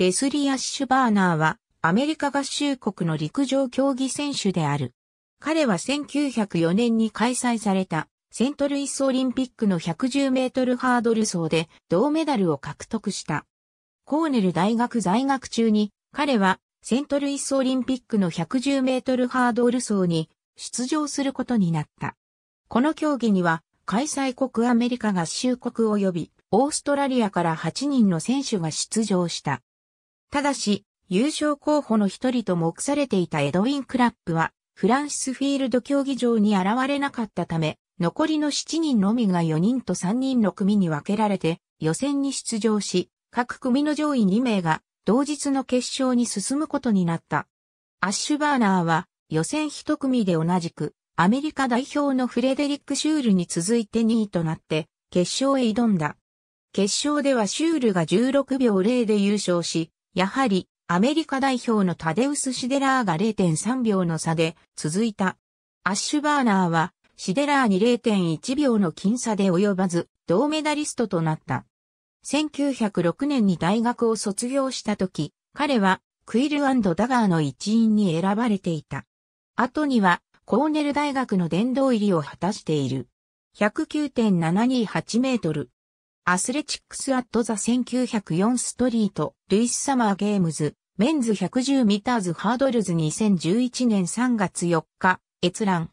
レスリー・アッシュバーナーは、アメリカ合衆国の陸上競技選手である。彼は1904年に開催された、セントルイスオリンピックの110メートルハードル走で銅メダルを獲得した。コーネル大学在学中に、彼はセントルイスオリンピックの110メートルハードル走に出場することになった。この競技には開催国アメリカ合衆国及びオーストラリアから8人の選手が出場した。ただし、優勝候補の一人と目されていたエドウィン・クラップは、フランシスフィールド競技場に現れなかったため、残りの7人のみが4人と3人の組に分けられて、予選に出場し、各組の上位2名が、同日の決勝に進むことになった。アッシュバーナーは、予選1組で同じく、アメリカ代表のフレデリック・シュールに続いて2位となって、決勝へ挑んだ。決勝ではシュールが16秒0で優勝し、やはりアメリカ代表のタデウス・シデラーが0.3秒の差で続いた。アッシュバーナーはシデラーに0.1秒の僅差で及ばず銅メダリストとなった。1906年に大学を卒業した時、彼はクイルダガーの一員に選ばれていた。後にはコーネル大学の殿堂入りを果たしている。109.728メートル。アスレチックス・アット・ザ・1904ストリート、ルイス・サマー・ゲームズ、メンズ110ミターズ・ハードルズ2011年3月4日、閲覧。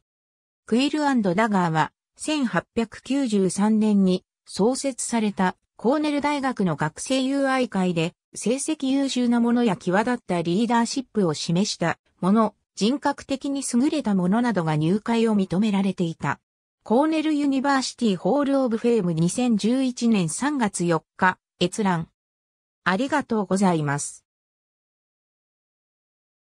クイルダガーは、1893年に創設されたコーネル大学の学生友愛会で、成績優秀なものや際立ったリーダーシップを示したもの、人格的に優れたものなどが入会を認められていた。コーネルユニバーシティホールオブフェーム2011年3月4日、閲覧。ありがとうございます。